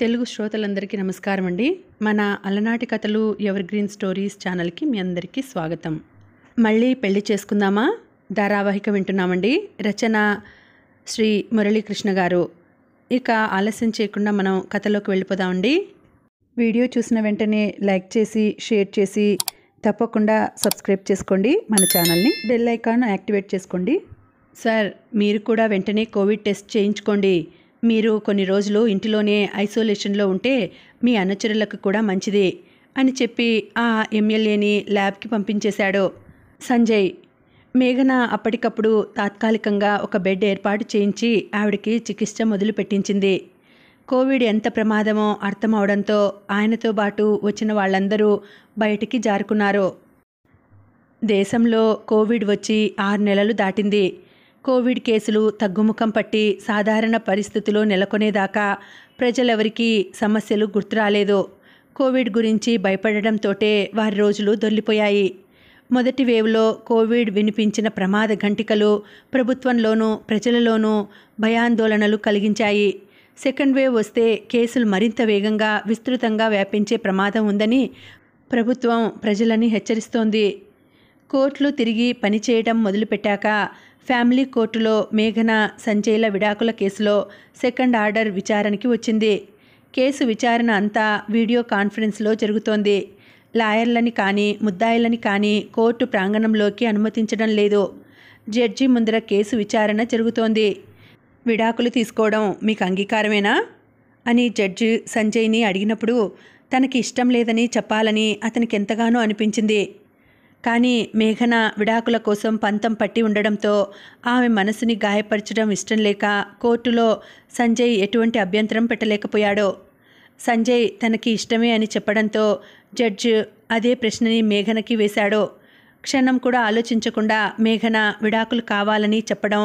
తెలుగు శ్రోతలందరికీ నమస్కారం అండి మన అలనాటి కథలు ఎవర్ గ్రీన్ స్టోరీస్ ఛానల్కి మీ అందరికీ స్వాగతం మళ్ళీ పెళ్లి చేసుకుందామా ధారావాహిక వింటున్నామండి రచన శ్రీ మురళీకృష్ణ గారు ఇక ఆలస్యం చేయకుండా మనం కథలోకి వెళ్ళిపోదామండి వీడియో చూసిన వెంటనే లైక్ చేసి షేర్ చేసి తప్పకుండా సబ్స్క్రైబ్ చేసుకోండి మన ఛానల్ని బెల్ ఐకాన్ యాక్టివేట్ చేసుకోండి సార్ మీరు కూడా వెంటనే కోవిడ్ టెస్ట్ చేయించుకోండి మీరు కొన్ని రోజులు ఇంటిలోనే ఐసోలేషన్లో ఉంటే మీ అనుచరులకు కూడా మంచిది అని చెప్పి ఆ ఎమ్మెల్యేని ల్యాబ్కి పంపించేశాడు సంజయ్ మేఘన అప్పటికప్పుడు తాత్కాలికంగా ఒక బెడ్ ఏర్పాటు చేయించి ఆవిడకి చికిత్స మొదలుపెట్టించింది కోవిడ్ ఎంత ప్రమాదమో అర్థమవడంతో ఆయనతో పాటు వచ్చిన వాళ్ళందరూ బయటికి జారుకున్నారు దేశంలో కోవిడ్ వచ్చి ఆరు నెలలు దాటింది కోవిడ్ కేసులు తగ్గుముఖం పట్టి సాధారణ పరిస్థితులు నెలకొనేదాకా ప్రజలెవరికీ సమస్యలు గుర్తురాలేదు కోవిడ్ గురించి భయపడడంతోటే వారి రోజులు దొల్లిపోయాయి మొదటి వేవ్లో కోవిడ్ వినిపించిన ప్రమాద ఘంటికలు ప్రభుత్వంలోనూ ప్రజలలోనూ భయాందోళనలు కలిగించాయి సెకండ్ వేవ్ వస్తే కేసులు మరింత వేగంగా విస్తృతంగా వ్యాపించే ప్రమాదం ఉందని ప్రభుత్వం ప్రజలని హెచ్చరిస్తోంది కోర్టులు తిరిగి పనిచేయడం మొదలుపెట్టాక ఫ్యామిలీ కోర్టులో మేఘన సంజయ్ల విడాకుల కేసులో సెకండ్ ఆర్డర్ విచారణకి వచ్చింది కేసు విచారణ అంతా వీడియో కాన్ఫరెన్స్లో జరుగుతోంది లాయర్లని కానీ ముద్దాయిలని కానీ కోర్టు ప్రాంగణంలోకి అనుమతించడం లేదు జడ్జి ముందర కేసు విచారణ జరుగుతోంది విడాకులు తీసుకోవడం మీకు అంగీకారమేనా అని జడ్జి సంజయ్ని అడిగినప్పుడు తనకి ఇష్టం లేదని చెప్పాలని అతనికి ఎంతగానో అనిపించింది కానీ మేఘన విడాకుల కోసం పంతం పట్టి ఉండడంతో ఆమె మనసుని గాయపరచడం ఇష్టం లేక కోర్టులో సంజయ్ ఎటువంటి అభ్యంతరం పెట్టలేకపోయాడో సంజయ్ తనకి ఇష్టమే అని చెప్పడంతో జడ్జ్ అదే ప్రశ్నని మేఘనకి వేశాడో క్షణం కూడా ఆలోచించకుండా మేఘన విడాకులు కావాలని చెప్పడం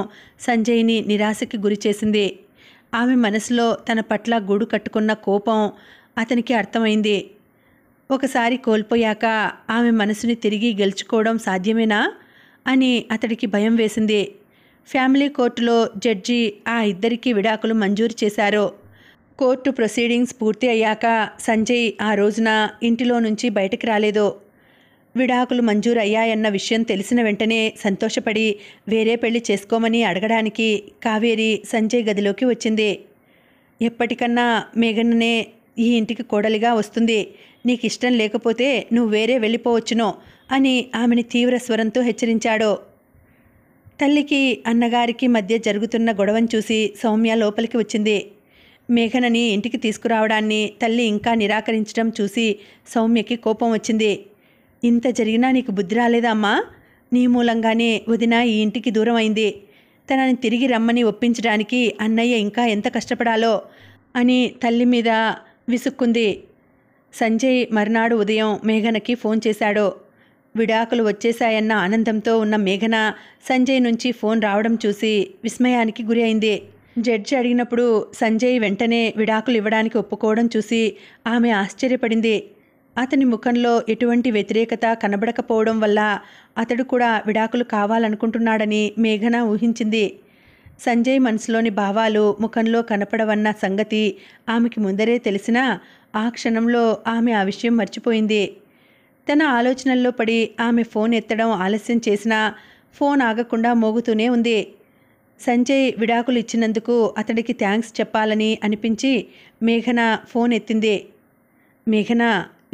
సంజయ్ని నిరాశకి గురిచేసింది ఆమె మనసులో తన పట్ల గూడు కట్టుకున్న కోపం అతనికి అర్థమైంది ఒకసారి కోల్పోయాక ఆమె మనసుని తిరిగి గెలుచుకోవడం సాధ్యమేనా అని అతడికి భయం వేసింది ఫ్యామిలీ కోర్టులో జడ్జి ఆ ఇద్దరికీ విడాకులు మంజూరు చేశారు కోర్టు ప్రొసీడింగ్స్ పూర్తి అయ్యాక సంజయ్ ఆ రోజున ఇంటిలో నుంచి బయటకు రాలేదు విడాకులు మంజూరు అయ్యాయన్న విషయం తెలిసిన వెంటనే సంతోషపడి వేరే పెళ్లి చేసుకోమని అడగడానికి కావేరి సంజయ్ గదిలోకి వచ్చింది ఎప్పటికన్నా మేఘన్ననే ఈ ఇంటికి కోడలిగా వస్తుంది నీకు ఇష్టం లేకపోతే నువ్వు వేరే వెళ్ళిపోవచ్చునో అని ఆమెని తీవ్ర స్వరంతో హెచ్చరించాడు తల్లికి అన్నగారికి మధ్య జరుగుతున్న గొడవను చూసి సౌమ్య లోపలికి వచ్చింది మేఘనని ఇంటికి తీసుకురావడాన్ని తల్లి ఇంకా నిరాకరించడం చూసి సౌమ్యకి కోపం వచ్చింది ఇంత జరిగినా నీకు బుద్ధి రాలేదమ్మా నీ మూలంగానే వదిన ఈ ఇంటికి దూరం అయింది తనని తిరిగి రమ్మని ఒప్పించడానికి అన్నయ్య ఇంకా ఎంత కష్టపడాలో అని తల్లి మీద విసుక్కుంది సంజయ్ మర్నాడు ఉదయం మేఘనకి ఫోన్ చేశాడో విడాకులు వచ్చేశాయన్న ఆనందంతో ఉన్న మేఘన సంజయ్ నుంచి ఫోన్ రావడం చూసి విస్మయానికి గురి అయింది జడ్జి అడిగినప్పుడు సంజయ్ వెంటనే విడాకులు ఇవ్వడానికి ఒప్పుకోవడం చూసి ఆమె ఆశ్చర్యపడింది అతని ముఖంలో ఎటువంటి వ్యతిరేకత కనబడకపోవడం వల్ల అతడు కూడా విడాకులు కావాలనుకుంటున్నాడని మేఘన ఊహించింది సంజయ్ మనసులోని భావాలు ముఖంలో కనపడవన్న సంగతి ఆమెకి ముందరే తెలిసినా ఆ క్షణంలో ఆమె ఆ విషయం మర్చిపోయింది తన ఆలోచనల్లో పడి ఆమె ఫోన్ ఎత్తడం ఆలస్యం చేసినా ఫోన్ ఆగకుండా మోగుతూనే ఉంది సంజయ్ విడాకులు ఇచ్చినందుకు అతడికి థ్యాంక్స్ చెప్పాలని అనిపించి మేఘన ఫోన్ ఎత్తింది మేఘన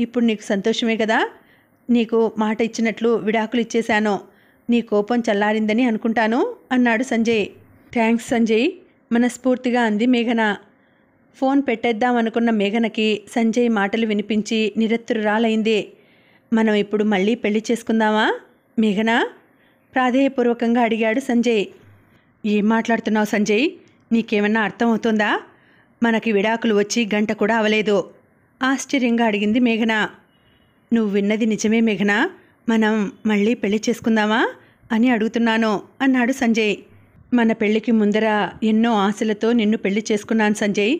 ఇప్పుడు నీకు సంతోషమే కదా నీకు మాట ఇచ్చినట్లు విడాకులు ఇచ్చేశాను నీ కోపం చల్లారిందని అనుకుంటాను అన్నాడు సంజయ్ థ్యాంక్స్ సంజయ్ మనస్ఫూర్తిగా అంది మేఘన ఫోన్ పెట్టేద్దాం అనుకున్న మేఘనకి సంజయ్ మాటలు వినిపించి నిరత్తురాలైంది మనం ఇప్పుడు మళ్ళీ పెళ్లి చేసుకుందామా మేఘన ప్రాధేయపూర్వకంగా అడిగాడు సంజయ్ ఏం మాట్లాడుతున్నావు సంజయ్ నీకేమన్నా అర్థమవుతుందా మనకి విడాకులు వచ్చి గంట కూడా అవలేదు ఆశ్చర్యంగా అడిగింది మేఘన నువ్వు విన్నది నిజమే మేఘన మనం మళ్ళీ పెళ్లి చేసుకుందామా అని అడుగుతున్నాను అన్నాడు సంజయ్ మన పెళ్ళికి ముందర ఎన్నో ఆశలతో నిన్ను పెళ్లి చేసుకున్నాను సంజయ్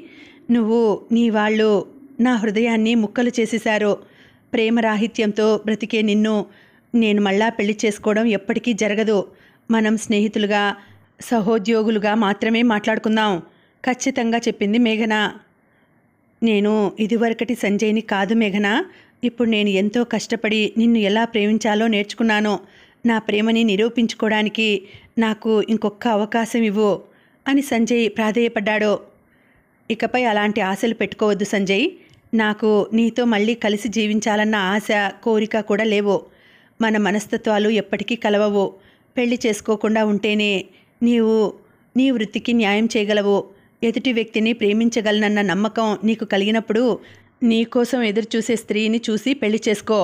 నువ్వు నీ వాళ్ళు నా హృదయాన్ని ముక్కలు చేసేశారు ప్రేమరాహిత్యంతో బ్రతికే నిన్ను నేను మళ్ళా పెళ్లి చేసుకోవడం ఎప్పటికీ జరగదు మనం స్నేహితులుగా సహోద్యోగులుగా మాత్రమే మాట్లాడుకుందాం ఖచ్చితంగా చెప్పింది మేఘన నేను ఇదివరకటి సంజయ్ని కాదు మేఘన ఇప్పుడు నేను ఎంతో కష్టపడి నిన్ను ఎలా ప్రేమించాలో నేర్చుకున్నాను నా ప్రేమని నిరూపించుకోవడానికి నాకు ఇంకొక అవకాశం ఇవ్వు అని సంజయ్ ప్రాధేయపడ్డాడు ఇకపై అలాంటి ఆశలు పెట్టుకోవద్దు సంజయ్ నాకు నీతో మళ్ళీ కలిసి జీవించాలన్న ఆశ కోరిక కూడా లేవు మన మనస్తత్వాలు ఎప్పటికీ కలవవు పెళ్లి చేసుకోకుండా ఉంటేనే నీవు నీ వృత్తికి న్యాయం చేయగలవు ఎదుటి వ్యక్తిని ప్రేమించగలనన్న నమ్మకం నీకు కలిగినప్పుడు నీకోసం ఎదురుచూసే స్త్రీని చూసి పెళ్లి చేసుకో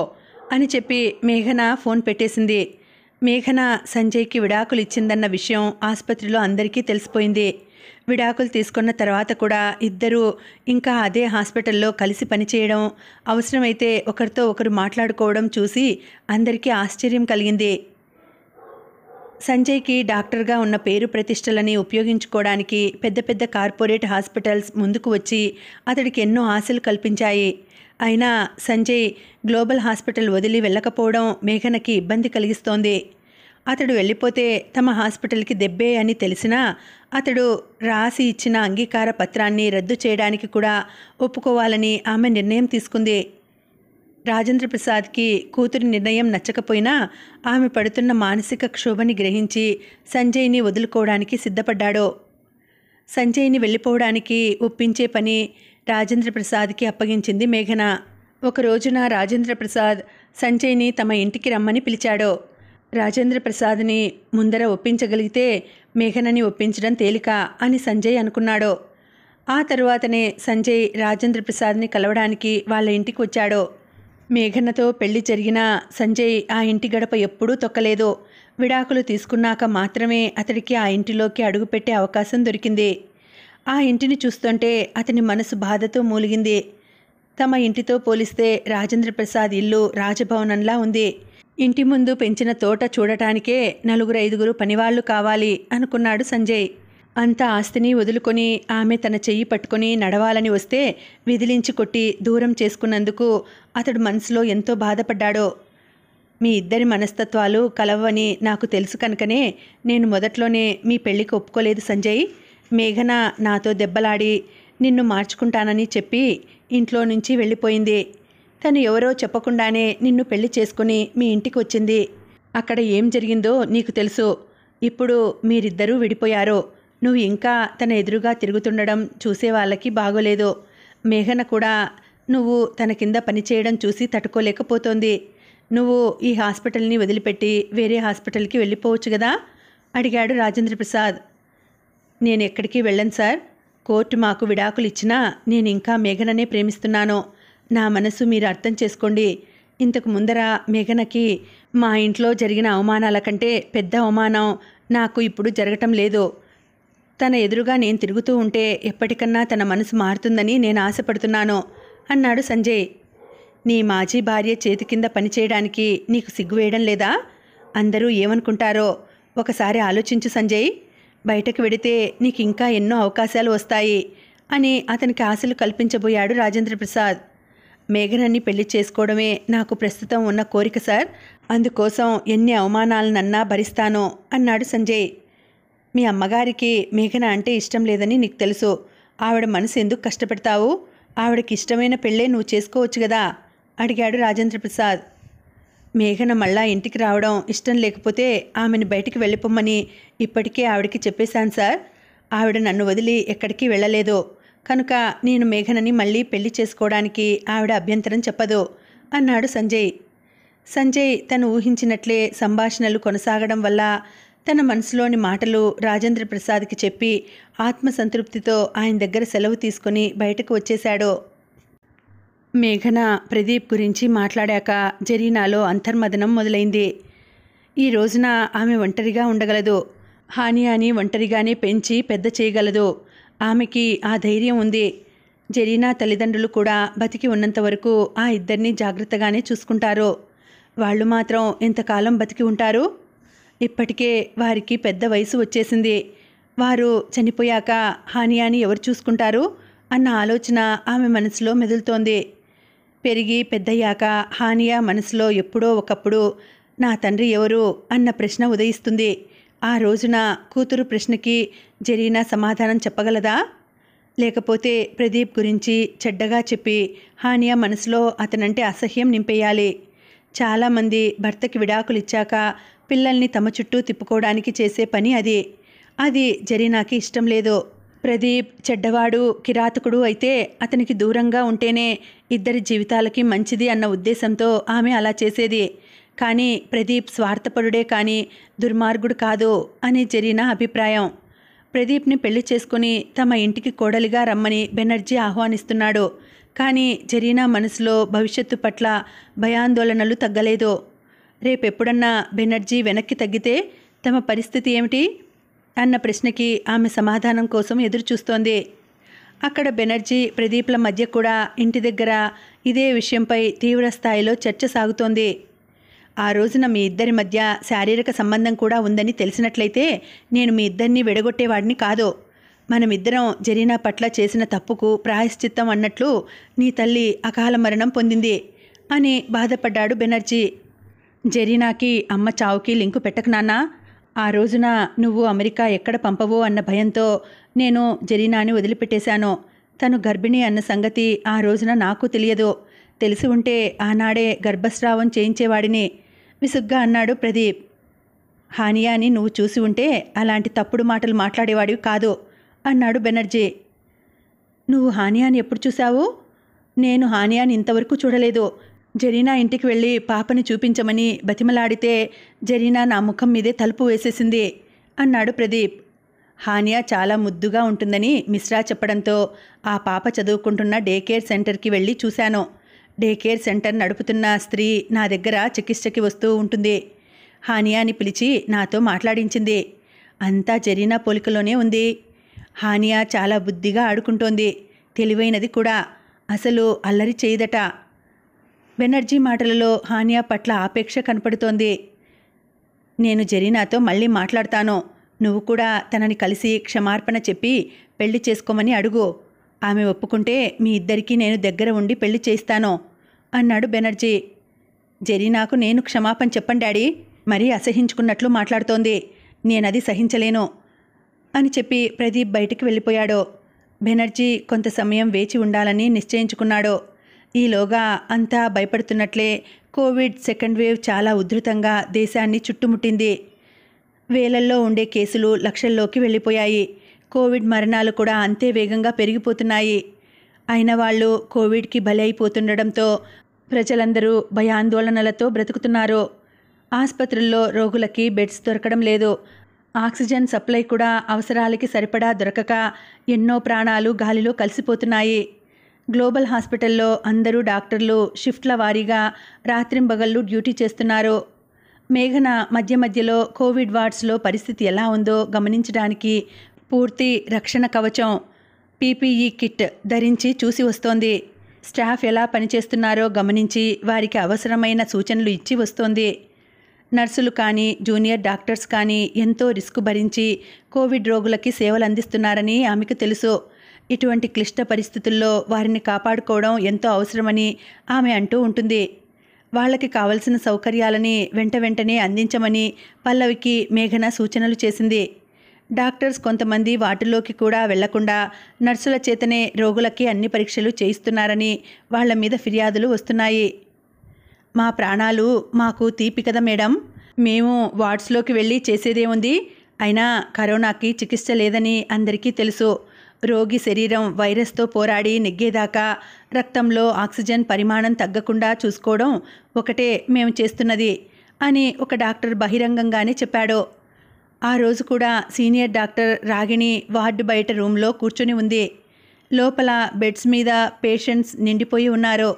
అని చెప్పి మేఘన ఫోన్ పెట్టేసింది మేఘన సంజయ్కి విడాకులు ఇచ్చిందన్న విషయం ఆసుపత్రిలో అందరికీ తెలిసిపోయింది విడాకులు తీసుకున్న తర్వాత కూడా ఇద్దరూ ఇంకా అదే హాస్పిటల్లో కలిసి పనిచేయడం అవసరమైతే ఒకరితో ఒకరు మాట్లాడుకోవడం చూసి అందరికీ ఆశ్చర్యం కలిగింది సంజయ్కి డాక్టర్గా ఉన్న పేరు ప్రతిష్టలని ఉపయోగించుకోవడానికి పెద్ద పెద్ద కార్పొరేట్ హాస్పిటల్స్ ముందుకు వచ్చి అతడికి ఎన్నో ఆశలు కల్పించాయి అయినా సంజయ్ గ్లోబల్ హాస్పిటల్ వదిలి వెళ్ళకపోవడం మేఘనకి ఇబ్బంది కలిగిస్తోంది అతడు వెళ్ళిపోతే తమ హాస్పిటల్కి దెబ్బే అని తెలిసినా అతడు రాసి ఇచ్చిన అంగీకార పత్రాన్ని రద్దు చేయడానికి కూడా ఒప్పుకోవాలని ఆమె నిర్ణయం తీసుకుంది రాజేంద్ర ప్రసాద్కి కూతురి నిర్ణయం నచ్చకపోయినా ఆమె పడుతున్న మానసిక క్షోభని గ్రహించి సంజయ్ని వదులుకోవడానికి సిద్ధపడ్డాడు సంజయ్ని వెళ్ళిపోవడానికి ఒప్పించే పని రాజేంద్ర ప్రసాద్కి అప్పగించింది మేఘన ఒక రోజున రాజేంద్ర ప్రసాద్ సంజయ్ని తమ ఇంటికి రమ్మని పిలిచాడో రాజేంద్ర ప్రసాద్ని ముందర ఒప్పించగలిగితే మేఘనని ఒప్పించడం తేలిక అని సంజయ్ అనుకున్నాడు ఆ తరువాతనే సంజయ్ రాజేంద్ర ప్రసాద్ని కలవడానికి వాళ్ళ ఇంటికి వచ్చాడో మేఘనతో పెళ్లి జరిగినా సంజయ్ ఆ ఇంటి గడప ఎప్పుడూ తొక్కలేదు విడాకులు తీసుకున్నాక మాత్రమే అతడికి ఆ ఇంటిలోకి అడుగుపెట్టే అవకాశం దొరికింది ఆ ఇంటిని చూస్తుంటే అతని మనసు బాధతో మూలిగింది తమ ఇంటితో పోలిస్తే రాజేంద్రప్రసాద్ ఇల్లు రాజభవనంలా ఉంది ఇంటి ముందు పెంచిన తోట చూడటానికే నలుగురు ఐదుగురు పనివాళ్లు కావాలి అనుకున్నాడు సంజయ్ అంత ఆస్తిని వదులుకొని ఆమె తన చెయ్యి పట్టుకొని నడవాలని వస్తే విదిలించి కొట్టి దూరం చేసుకున్నందుకు అతడు మనసులో ఎంతో బాధపడ్డాడో మీ ఇద్దరి మనస్తత్వాలు కలవని నాకు తెలుసు కనుకనే నేను మొదట్లోనే మీ పెళ్లికి ఒప్పుకోలేదు సంజయ్ మేఘన నాతో దెబ్బలాడి నిన్ను మార్చుకుంటానని చెప్పి ఇంట్లో నుంచి వెళ్ళిపోయింది తను ఎవరో చెప్పకుండానే నిన్ను పెళ్లి చేసుకుని మీ ఇంటికి వచ్చింది అక్కడ ఏం జరిగిందో నీకు తెలుసు ఇప్పుడు మీరిద్దరూ విడిపోయారు నువ్వు ఇంకా తన ఎదురుగా తిరుగుతుండడం చూసే వాళ్ళకి బాగోలేదు మేఘన కూడా నువ్వు తన కింద పనిచేయడం చూసి తట్టుకోలేకపోతోంది నువ్వు ఈ హాస్పిటల్ని వదిలిపెట్టి వేరే హాస్పిటల్కి వెళ్ళిపోవచ్చు కదా అడిగాడు రాజేంద్ర ప్రసాద్ నేను ఎక్కడికి వెళ్ళను సార్ కోర్టు మాకు విడాకులు ఇచ్చినా నేను ఇంకా మేఘననే ప్రేమిస్తున్నాను నా మనసు మీరు అర్థం చేసుకోండి ఇంతకు ముందర మేఘనకి మా ఇంట్లో జరిగిన అవమానాల కంటే పెద్ద అవమానం నాకు ఇప్పుడు జరగటం లేదు తన ఎదురుగా నేను తిరుగుతూ ఉంటే ఎప్పటికన్నా తన మనసు మారుతుందని నేను ఆశపడుతున్నాను అన్నాడు సంజయ్ నీ మాజీ భార్య చేతి కింద పనిచేయడానికి నీకు సిగ్గు వేయడం లేదా అందరూ ఏమనుకుంటారో ఒకసారి ఆలోచించు సంజయ్ బయటకు వెడితే నీకు ఇంకా ఎన్నో అవకాశాలు వస్తాయి అని అతనికి ఆశలు కల్పించబోయాడు రాజేంద్ర ప్రసాద్ మేఘనాన్ని పెళ్లి చేసుకోవడమే నాకు ప్రస్తుతం ఉన్న కోరిక సార్ అందుకోసం ఎన్ని అవమానాలనన్నా భరిస్తాను అన్నాడు సంజయ్ మీ అమ్మగారికి మేఘన అంటే ఇష్టం లేదని నీకు తెలుసు ఆవిడ మనసు ఎందుకు కష్టపెడతావు ఆవిడకి ఇష్టమైన పెళ్ళే నువ్వు చేసుకోవచ్చు కదా అడిగాడు రాజేంద్ర ప్రసాద్ మేఘన మళ్ళా ఇంటికి రావడం ఇష్టం లేకపోతే ఆమెను బయటికి వెళ్ళిపోమ్మని ఇప్పటికే ఆవిడకి చెప్పేశాను సార్ ఆవిడ నన్ను వదిలి ఎక్కడికి వెళ్ళలేదు కనుక నేను మేఘనని మళ్ళీ పెళ్లి చేసుకోవడానికి ఆవిడ అభ్యంతరం చెప్పదు అన్నాడు సంజయ్ సంజయ్ తను ఊహించినట్లే సంభాషణలు కొనసాగడం వల్ల తన మనసులోని మాటలు రాజేంద్ర ప్రసాద్కి చెప్పి ఆత్మసంతృప్తితో ఆయన దగ్గర సెలవు తీసుకుని బయటకు వచ్చేశాడు మేఘన ప్రదీప్ గురించి మాట్లాడాక జరీనాలో అంతర్మదనం మొదలైంది ఈ రోజున ఆమె ఒంటరిగా ఉండగలదు హానియాని ఒంటరిగానే పెంచి పెద్ద చేయగలదు ఆమెకి ఆ ధైర్యం ఉంది జరీనా తల్లిదండ్రులు కూడా బతికి ఉన్నంత వరకు ఆ ఇద్దరిని జాగ్రత్తగానే చూసుకుంటారు వాళ్ళు మాత్రం ఎంతకాలం బతికి ఉంటారు ఇప్పటికే వారికి పెద్ద వయసు వచ్చేసింది వారు చనిపోయాక హానియాని ఎవరు చూసుకుంటారు అన్న ఆలోచన ఆమె మనసులో మెదులుతోంది పెరిగి పెద్దయ్యాక హానియా మనసులో ఎప్పుడో ఒకప్పుడు నా తండ్రి ఎవరు అన్న ప్రశ్న ఉదయిస్తుంది ఆ రోజున కూతురు ప్రశ్నకి జరీనా సమాధానం చెప్పగలదా లేకపోతే ప్రదీప్ గురించి చెడ్డగా చెప్పి హానియా మనసులో అతనంటే అసహ్యం నింపేయాలి చాలామంది భర్తకి విడాకులు ఇచ్చాక పిల్లల్ని తమ చుట్టూ తిప్పుకోవడానికి చేసే పని అది అది జరీనాకి ఇష్టం లేదు ప్రదీప్ చెడ్డవాడు కిరాతకుడు అయితే అతనికి దూరంగా ఉంటేనే ఇద్దరి జీవితాలకి మంచిది అన్న ఉద్దేశంతో ఆమె అలా చేసేది కానీ ప్రదీప్ స్వార్థపరుడే కానీ దుర్మార్గుడు కాదు అని జరిగిన అభిప్రాయం ప్రదీప్ని పెళ్లి చేసుకుని తమ ఇంటికి కోడలిగా రమ్మని బెనర్జీ ఆహ్వానిస్తున్నాడు కానీ జరీనా మనసులో భవిష్యత్తు పట్ల భయాందోళనలు తగ్గలేదు రేపెప్పుడన్నా బెనర్జీ వెనక్కి తగ్గితే తమ పరిస్థితి ఏమిటి అన్న ప్రశ్నకి ఆమె సమాధానం కోసం ఎదురు చూస్తోంది అక్కడ బెనర్జీ ప్రదీప్ల మధ్య కూడా ఇంటి దగ్గర ఇదే విషయంపై తీవ్ర స్థాయిలో చర్చ సాగుతోంది ఆ రోజున మీ ఇద్దరి మధ్య శారీరక సంబంధం కూడా ఉందని తెలిసినట్లయితే నేను మీ ఇద్దరిని విడగొట్టేవాడిని కాదు మనమిద్దరం జరీనా పట్ల చేసిన తప్పుకు ప్రాయశ్చిత్తం అన్నట్లు నీ తల్లి అకాల మరణం పొందింది అని బాధపడ్డాడు బెనర్జీ జరీనాకి అమ్మ చావుకి లింకు పెట్టకనానా ఆ రోజున నువ్వు అమెరికా ఎక్కడ పంపవో అన్న భయంతో నేను జరీనాని వదిలిపెట్టేశాను తను గర్భిణి అన్న సంగతి ఆ రోజున నాకు తెలియదు తెలిసి ఉంటే ఆనాడే గర్భస్రావం చేయించేవాడిని విసుగ్గా అన్నాడు ప్రదీప్ హానియాని నువ్వు చూసి ఉంటే అలాంటి తప్పుడు మాటలు మాట్లాడేవాడివి కాదు అన్నాడు బెనర్జీ నువ్వు హానియాని ఎప్పుడు చూసావు నేను హానియాని ఇంతవరకు చూడలేదు జరీనా ఇంటికి వెళ్ళి పాపని చూపించమని బతిమలాడితే జరీనా నా ముఖం మీదే తలుపు వేసేసింది అన్నాడు ప్రదీప్ హానియా చాలా ముద్దుగా ఉంటుందని మిశ్రా చెప్పడంతో ఆ పాప చదువుకుంటున్న డే కేర్ సెంటర్కి వెళ్ళి చూశాను డే కేర్ సెంటర్ నడుపుతున్న స్త్రీ నా దగ్గర చికిత్సకి వస్తూ ఉంటుంది హానియాని పిలిచి నాతో మాట్లాడించింది అంతా జరీనా పోలికలోనే ఉంది హానియా చాలా బుద్ధిగా ఆడుకుంటోంది తెలివైనది కూడా అసలు అల్లరి చేయదట బెనర్జీ మాటలలో హానియా పట్ల ఆపేక్ష కనపడుతోంది నేను జరీనాతో మళ్ళీ మాట్లాడతాను నువ్వు కూడా తనని కలిసి క్షమార్పణ చెప్పి పెళ్లి చేసుకోమని అడుగు ఆమె ఒప్పుకుంటే మీ ఇద్దరికీ నేను దగ్గర ఉండి పెళ్లి చేస్తాను అన్నాడు బెనర్జీ జరీనాకు నేను క్షమాపణ చెప్పండి డాడీ మరీ అసహించుకున్నట్లు మాట్లాడుతోంది నేనది సహించలేను అని చెప్పి ప్రదీప్ బయటికి వెళ్ళిపోయాడు బెనర్జీ కొంత సమయం వేచి ఉండాలని నిశ్చయించుకున్నాడు ఈలోగా అంతా భయపడుతున్నట్లే కోవిడ్ సెకండ్ వేవ్ చాలా ఉధృతంగా దేశాన్ని చుట్టుముట్టింది వేలల్లో ఉండే కేసులు లక్షల్లోకి వెళ్ళిపోయాయి కోవిడ్ మరణాలు కూడా అంతే వేగంగా పెరిగిపోతున్నాయి అయిన వాళ్ళు కోవిడ్కి బలి అయిపోతుండడంతో ప్రజలందరూ భయాందోళనలతో బ్రతుకుతున్నారు ఆసుపత్రుల్లో రోగులకి బెడ్స్ దొరకడం లేదు ఆక్సిజన్ సప్లై కూడా అవసరాలకి సరిపడా దొరకక ఎన్నో ప్రాణాలు గాలిలో కలిసిపోతున్నాయి గ్లోబల్ హాస్పిటల్లో అందరూ డాక్టర్లు షిఫ్ట్ల వారీగా రాత్రింబగళ్ళు డ్యూటీ చేస్తున్నారు మేఘన మధ్య మధ్యలో కోవిడ్ వార్డ్స్లో పరిస్థితి ఎలా ఉందో గమనించడానికి పూర్తి రక్షణ కవచం పీపీఈ కిట్ ధరించి చూసి వస్తోంది స్టాఫ్ ఎలా పనిచేస్తున్నారో గమనించి వారికి అవసరమైన సూచనలు ఇచ్చి వస్తోంది నర్సులు కానీ జూనియర్ డాక్టర్స్ కానీ ఎంతో రిస్క్ భరించి కోవిడ్ రోగులకి సేవలు అందిస్తున్నారని ఆమెకు తెలుసు ఇటువంటి క్లిష్ట పరిస్థితుల్లో వారిని కాపాడుకోవడం ఎంతో అవసరమని ఆమె అంటూ ఉంటుంది వాళ్ళకి కావలసిన సౌకర్యాలని వెంట వెంటనే అందించమని పల్లవికి మేఘన సూచనలు చేసింది డాక్టర్స్ కొంతమంది వాటిలోకి కూడా వెళ్లకుండా నర్సుల చేతనే రోగులకి అన్ని పరీక్షలు చేయిస్తున్నారని వాళ్ల మీద ఫిర్యాదులు వస్తున్నాయి మా ప్రాణాలు మాకు తీపి కదా మేడం మేము వార్డ్స్లోకి వెళ్ళి చేసేదేముంది అయినా కరోనాకి చికిత్స లేదని అందరికీ తెలుసు రోగి శరీరం వైరస్తో పోరాడి నెగ్గేదాకా రక్తంలో ఆక్సిజన్ పరిమాణం తగ్గకుండా చూసుకోవడం ఒకటే మేము చేస్తున్నది అని ఒక డాక్టర్ బహిరంగంగానే చెప్పాడు ఆ రోజు కూడా సీనియర్ డాక్టర్ రాగిణి వార్డు బయట రూమ్లో కూర్చుని ఉంది లోపల బెడ్స్ మీద పేషెంట్స్ నిండిపోయి ఉన్నారు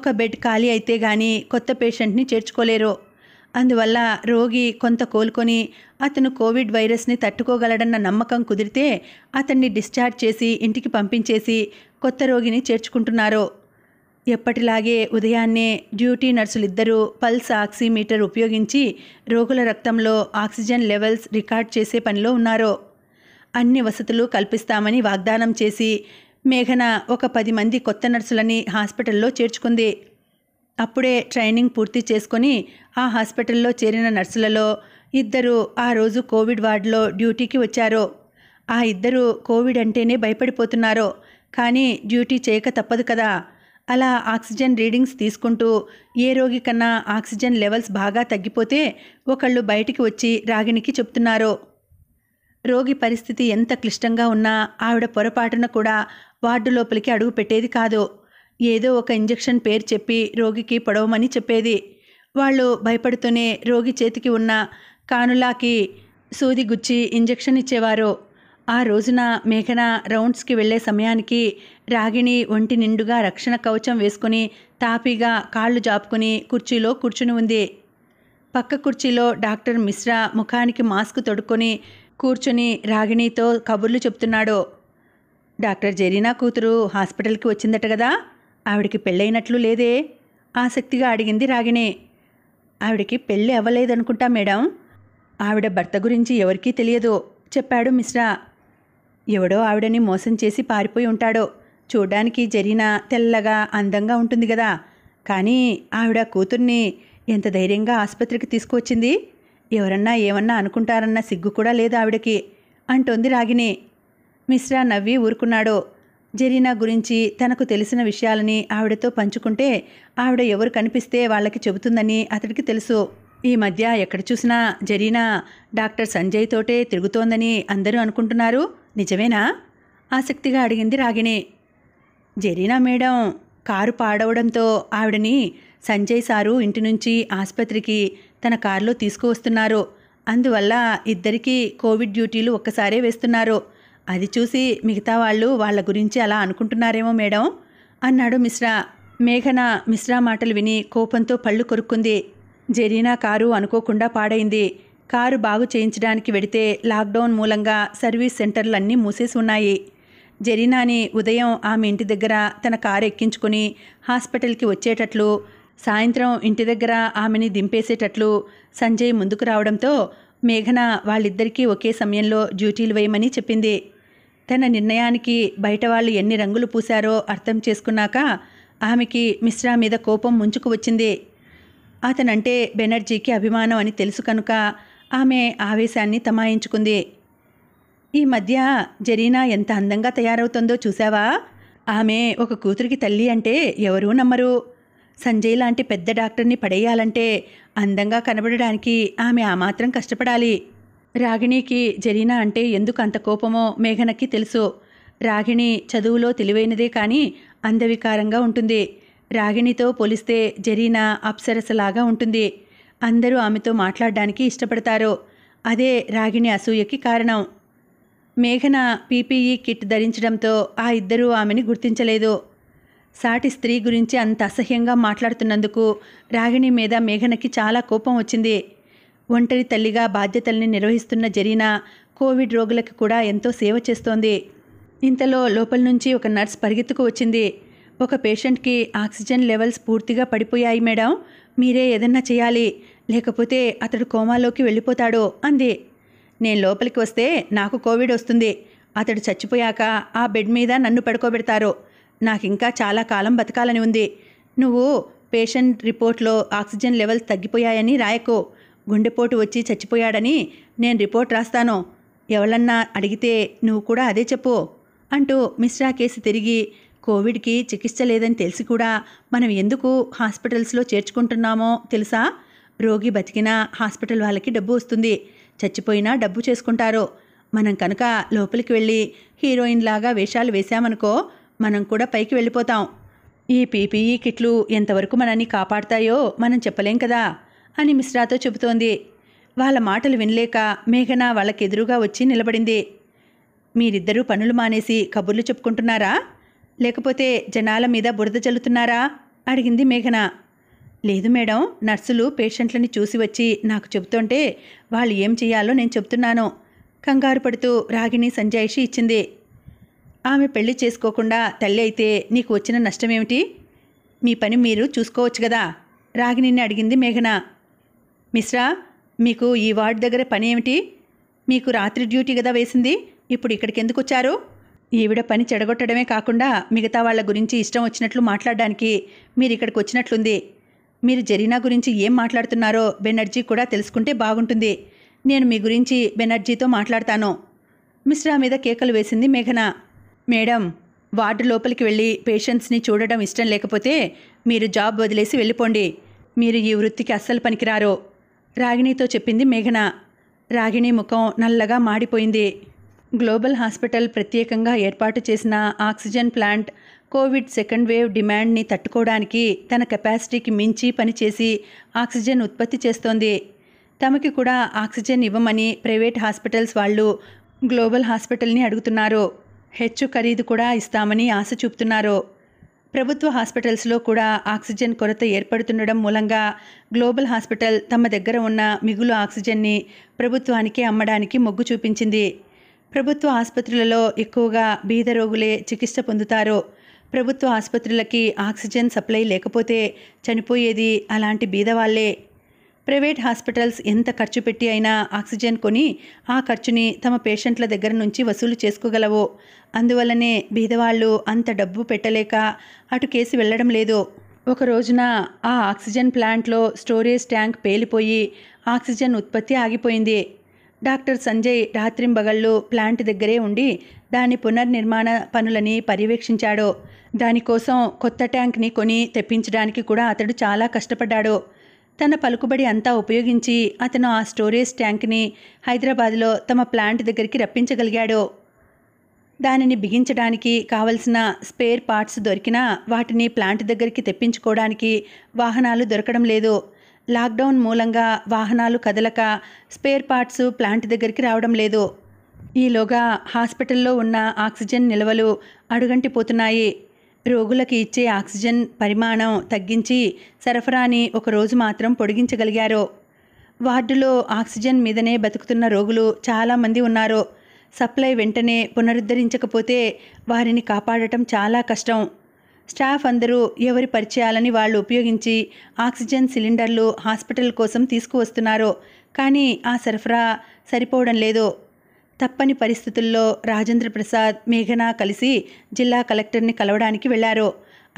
ఒక బెడ్ ఖాళీ అయితే కానీ కొత్త పేషెంట్ని చేర్చుకోలేరు అందువల్ల రోగి కొంత కోలుకొని అతను కోవిడ్ వైరస్ని తట్టుకోగలడన్న నమ్మకం కుదిరితే అతన్ని డిశ్చార్జ్ చేసి ఇంటికి పంపించేసి కొత్త రోగిని చేర్చుకుంటున్నారు ఎప్పటిలాగే ఉదయాన్నే డ్యూటీ నర్సులిద్దరూ పల్స్ ఆక్సిమీటర్ ఉపయోగించి రోగుల రక్తంలో ఆక్సిజన్ లెవెల్స్ రికార్డ్ చేసే పనిలో ఉన్నారు అన్ని వసతులు కల్పిస్తామని వాగ్దానం చేసి మేఘన ఒక పది మంది కొత్త నర్సులని హాస్పిటల్లో చేర్చుకుంది అప్పుడే ట్రైనింగ్ పూర్తి చేసుకొని ఆ హాస్పిటల్లో చేరిన నర్సులలో ఇద్దరు ఆ రోజు కోవిడ్ వార్డులో డ్యూటీకి వచ్చారు ఆ ఇద్దరు కోవిడ్ అంటేనే భయపడిపోతున్నారు కానీ డ్యూటీ చేయక తప్పదు కదా అలా ఆక్సిజన్ రీడింగ్స్ తీసుకుంటూ ఏ రోగి కన్నా ఆక్సిజన్ లెవెల్స్ బాగా తగ్గిపోతే ఒకళ్ళు బయటికి వచ్చి రాగినికి చెప్తున్నారు రోగి పరిస్థితి ఎంత క్లిష్టంగా ఉన్నా ఆవిడ పొరపాటున కూడా వార్డు లోపలికి అడుగు పెట్టేది కాదు ఏదో ఒక ఇంజెక్షన్ పేరు చెప్పి రోగికి పొడవమని చెప్పేది వాళ్ళు భయపడుతూనే రోగి చేతికి ఉన్న కానులాకి సూది గుచ్చి ఇంజెక్షన్ ఇచ్చేవారు ఆ రోజున మేఘన రౌండ్స్కి వెళ్లే సమయానికి రాగిణి ఒంటి నిండుగా రక్షణ కవచం వేసుకుని తాపీగా కాళ్ళు జాపుకుని కుర్చీలో కూర్చుని ఉంది పక్క కుర్చీలో డాక్టర్ మిశ్రా ముఖానికి మాస్క్ తొడుక్కొని కూర్చుని రాగిణితో కబుర్లు చెప్తున్నాడు డాక్టర్ జరీనా కూతురు హాస్పిటల్కి వచ్చిందట కదా ఆవిడికి పెళ్ళైనట్లు లేదే ఆసక్తిగా అడిగింది రాగిణి ఆవిడికి పెళ్ళి అవ్వలేదనుకుంటా మేడం ఆవిడ భర్త గురించి ఎవరికీ తెలియదు చెప్పాడు మిశ్రా ఎవడో ఆవిడని మోసం చేసి పారిపోయి ఉంటాడో చూడ్డానికి జరినా తెల్లగా అందంగా ఉంటుంది కదా కానీ ఆవిడ కూతుర్ని ఎంత ధైర్యంగా ఆసుపత్రికి తీసుకువచ్చింది ఎవరన్నా ఏమన్నా అనుకుంటారన్న సిగ్గు కూడా లేదు ఆవిడకి అంటోంది రాగిణి మిశ్రా నవ్వి ఊరుకున్నాడో జరీనా గురించి తనకు తెలిసిన విషయాలని ఆవిడతో పంచుకుంటే ఆవిడ ఎవరు కనిపిస్తే వాళ్ళకి చెబుతుందని అతడికి తెలుసు ఈ మధ్య ఎక్కడ చూసినా జరీనా డాక్టర్ సంజయ్ తోటే తిరుగుతోందని అందరూ అనుకుంటున్నారు నిజమేనా ఆసక్తిగా అడిగింది రాగిణి జరీనా మేడం కారు పాడవడంతో ఆవిడని సంజయ్ సారు ఇంటి నుంచి ఆసుపత్రికి తన కారులో తీసుకువస్తున్నారు అందువల్ల ఇద్దరికీ కోవిడ్ డ్యూటీలు ఒక్కసారే వేస్తున్నారు అది చూసి మిగతా వాళ్ళు వాళ్ళ గురించి అలా అనుకుంటున్నారేమో మేడం అన్నాడు మిశ్రా మేఘన మిశ్రా మాటలు విని కోపంతో పళ్ళు కొరుక్కుంది జరీనా కారు అనుకోకుండా పాడైంది కారు బాగు చేయించడానికి వెడితే లాక్డౌన్ మూలంగా సర్వీస్ సెంటర్లు అన్నీ మూసేసి ఉన్నాయి జరీనాని ఉదయం ఆమె ఇంటి దగ్గర తన కారు ఎక్కించుకుని హాస్పిటల్కి వచ్చేటట్లు సాయంత్రం ఇంటి దగ్గర ఆమెని దింపేసేటట్లు సంజయ్ ముందుకు రావడంతో మేఘన వాళ్ళిద్దరికీ ఒకే సమయంలో డ్యూటీలు వేయమని చెప్పింది తన నిర్ణయానికి బయట వాళ్ళు ఎన్ని రంగులు పూశారో అర్థం చేసుకున్నాక ఆమెకి మిశ్రా మీద కోపం ముంచుకు వచ్చింది అతనంటే బెనర్జీకి అభిమానం అని తెలుసు కనుక ఆమె ఆవేశాన్ని తమాయించుకుంది ఈ మధ్య జరీనా ఎంత అందంగా తయారవుతుందో చూసావా ఆమె ఒక కూతురికి తల్లి అంటే ఎవరూ నమ్మరు సంజయ్ లాంటి పెద్ద డాక్టర్ని పడేయాలంటే అందంగా కనబడడానికి ఆమె ఆ మాత్రం కష్టపడాలి రాగిణికి జరీనా అంటే ఎందుకు అంత కోపమో మేఘనకి తెలుసు రాగిణి చదువులో తెలివైనదే కానీ అందవికారంగా ఉంటుంది రాగిణితో పోలిస్తే జరీనా అప్సరసలాగా ఉంటుంది అందరూ ఆమెతో మాట్లాడడానికి ఇష్టపడతారు అదే రాగిణి అసూయకి కారణం మేఘన పీపీఈ కిట్ ధరించడంతో ఆ ఇద్దరూ ఆమెని గుర్తించలేదు సాటి స్త్రీ గురించి అంత అసహ్యంగా మాట్లాడుతున్నందుకు రాగిణి మీద మేఘనకి చాలా కోపం వచ్చింది ఒంటరి తల్లిగా బాధ్యతల్ని నిర్వహిస్తున్న జరీనా కోవిడ్ రోగులకు కూడా ఎంతో సేవ చేస్తోంది ఇంతలో లోపల నుంచి ఒక నర్స్ పరిగెత్తుకు వచ్చింది ఒక పేషెంట్కి ఆక్సిజన్ లెవెల్స్ పూర్తిగా పడిపోయాయి మేడం మీరే ఏదన్నా చేయాలి లేకపోతే అతడు కోమాలోకి వెళ్ళిపోతాడు అంది నేను లోపలికి వస్తే నాకు కోవిడ్ వస్తుంది అతడు చచ్చిపోయాక ఆ బెడ్ మీద నన్ను పడుకోబెడతారు నాకు ఇంకా చాలా కాలం బతకాలని ఉంది నువ్వు పేషెంట్ రిపోర్ట్లో ఆక్సిజన్ లెవెల్స్ తగ్గిపోయాయని రాయకు గుండెపోటు వచ్చి చచ్చిపోయాడని నేను రిపోర్ట్ రాస్తాను ఎవళ్ళన్నా అడిగితే నువ్వు కూడా అదే చెప్పు అంటూ మిశ్రా కేసు తిరిగి కోవిడ్కి చికిత్స లేదని తెలిసి కూడా మనం ఎందుకు హాస్పిటల్స్లో చేర్చుకుంటున్నామో తెలుసా రోగి బతికినా హాస్పిటల్ వాళ్ళకి డబ్బు వస్తుంది చచ్చిపోయినా డబ్బు చేసుకుంటారు మనం కనుక లోపలికి వెళ్ళి హీరోయిన్ లాగా వేషాలు వేశామనుకో మనం కూడా పైకి వెళ్ళిపోతాం ఈ పీపీఈ కిట్లు ఎంతవరకు మనని కాపాడతాయో మనం చెప్పలేం కదా అని మిశ్రాతో చెబుతోంది వాళ్ళ మాటలు వినలేక మేఘన వాళ్ళకెదురుగా వచ్చి నిలబడింది మీరిద్దరూ పనులు మానేసి కబుర్లు చెప్పుకుంటున్నారా లేకపోతే జనాల మీద బురద చల్లుతున్నారా అడిగింది మేఘన లేదు మేడం నర్సులు పేషెంట్లని చూసి వచ్చి నాకు చెబుతుంటే వాళ్ళు ఏం చేయాలో నేను చెప్తున్నాను కంగారు పడుతూ రాగిణి సంజాయిషి ఇచ్చింది ఆమె పెళ్లి చేసుకోకుండా తల్లి అయితే నీకు వచ్చిన నష్టమేమిటి మీ పని మీరు చూసుకోవచ్చు కదా రాగిణిని అడిగింది మేఘన మిశ్రా మీకు ఈ వార్డ్ దగ్గర పని ఏమిటి మీకు రాత్రి డ్యూటీ కదా వేసింది ఇప్పుడు ఇక్కడికి ఎందుకు వచ్చారు ఈవిడ పని చెడగొట్టడమే కాకుండా మిగతా వాళ్ళ గురించి ఇష్టం వచ్చినట్లు మాట్లాడడానికి మీరు ఇక్కడికి వచ్చినట్లుంది మీరు జరీనా గురించి ఏం మాట్లాడుతున్నారో బెనర్జీ కూడా తెలుసుకుంటే బాగుంటుంది నేను మీ గురించి బెనర్జీతో మాట్లాడతాను మిశ్రా మీద కేకలు వేసింది మేఘన మేడం వార్డు లోపలికి వెళ్ళి పేషెంట్స్ని చూడడం ఇష్టం లేకపోతే మీరు జాబ్ వదిలేసి వెళ్ళిపోండి మీరు ఈ వృత్తికి అస్సలు పనికిరారు రాగిణితో చెప్పింది మేఘన రాగిణి ముఖం నల్లగా మాడిపోయింది గ్లోబల్ హాస్పిటల్ ప్రత్యేకంగా ఏర్పాటు చేసిన oxygen plant Covid second wave డిమాండ్ని తట్టుకోవడానికి తన కెపాసిటీకి మించి పనిచేసి ఆక్సిజన్ ఉత్పత్తి చేస్తోంది తమకి కూడా ఆక్సిజన్ ఇవ్వమని ప్రైవేట్ హాస్పిటల్స్ వాళ్ళు గ్లోబల్ హాస్పిటల్ని అడుగుతున్నారు హెచ్చు ఖరీదు కూడా ఇస్తామని ఆశ చూపుతున్నారు ప్రభుత్వ హాస్పిటల్స్లో కూడా ఆక్సిజన్ కొరత ఏర్పడుతుండడం మూలంగా గ్లోబల్ హాస్పిటల్ తమ దగ్గర ఉన్న మిగులు ఆక్సిజన్ని ప్రభుత్వానికి అమ్మడానికి మొగ్గు చూపించింది ప్రభుత్వ ఆసుపత్రులలో ఎక్కువగా బీద రోగులే చికిత్స పొందుతారు ప్రభుత్వ ఆసుపత్రులకి ఆక్సిజన్ సప్లై లేకపోతే చనిపోయేది అలాంటి బీదవాళ్లే ప్రైవేట్ హాస్పిటల్స్ ఎంత ఖర్చు పెట్టి అయినా ఆక్సిజన్ కొని ఆ ఖర్చుని తమ పేషెంట్ల దగ్గర నుంచి వసూలు చేసుకోగలవో అందువల్లనే బీదవాళ్ళు అంత డబ్బు పెట్టలేక అటు కేసు వెళ్ళడం లేదు ఒక రోజున ఆ ఆక్సిజన్ ప్లాంట్లో స్టోరేజ్ ట్యాంక్ పేలిపోయి ఆక్సిజన్ ఉత్పత్తి ఆగిపోయింది డాక్టర్ సంజయ్ రాత్రింబగళ్ళు ప్లాంట్ దగ్గరే ఉండి దాని పునర్నిర్మాణ పనులని పర్యవేక్షించాడు దానికోసం కొత్త ట్యాంక్ని కొని తెప్పించడానికి కూడా అతడు చాలా కష్టపడ్డాడు తన పలుకుబడి అంతా ఉపయోగించి అతను ఆ స్టోరేజ్ ట్యాంక్ని హైదరాబాద్లో తమ ప్లాంట్ దగ్గరికి రప్పించగలిగాడు దానిని బిగించడానికి కావలసిన స్పేర్ పార్ట్స్ దొరికినా వాటిని ప్లాంట్ దగ్గరికి తెప్పించుకోవడానికి వాహనాలు దొరకడం లేదు లాక్డౌన్ మూలంగా వాహనాలు కదలక స్పేర్ పార్ట్స్ ప్లాంట్ దగ్గరికి రావడం లేదు ఈలోగా హాస్పిటల్లో ఉన్న ఆక్సిజన్ నిల్వలు అడుగంటిపోతున్నాయి రోగులకు ఇచ్చే ఆక్సిజన్ పరిమాణం తగ్గించి సరఫరాని ఒకరోజు మాత్రం పొడిగించగలిగారు వార్డులో ఆక్సిజన్ మీదనే బతుకుతున్న రోగులు చాలామంది ఉన్నారు సప్లై వెంటనే పునరుద్ధరించకపోతే వారిని కాపాడటం చాలా కష్టం స్టాఫ్ అందరూ ఎవరి పరిచయాలని వాళ్ళు ఉపయోగించి ఆక్సిజన్ సిలిండర్లు హాస్పిటల్ కోసం తీసుకువస్తున్నారు కానీ ఆ సరఫరా సరిపోవడం లేదు తప్పని పరిస్థితుల్లో రాజేంద్ర ప్రసాద్ మేఘన కలిసి జిల్లా కలెక్టర్ని కలవడానికి వెళ్లారు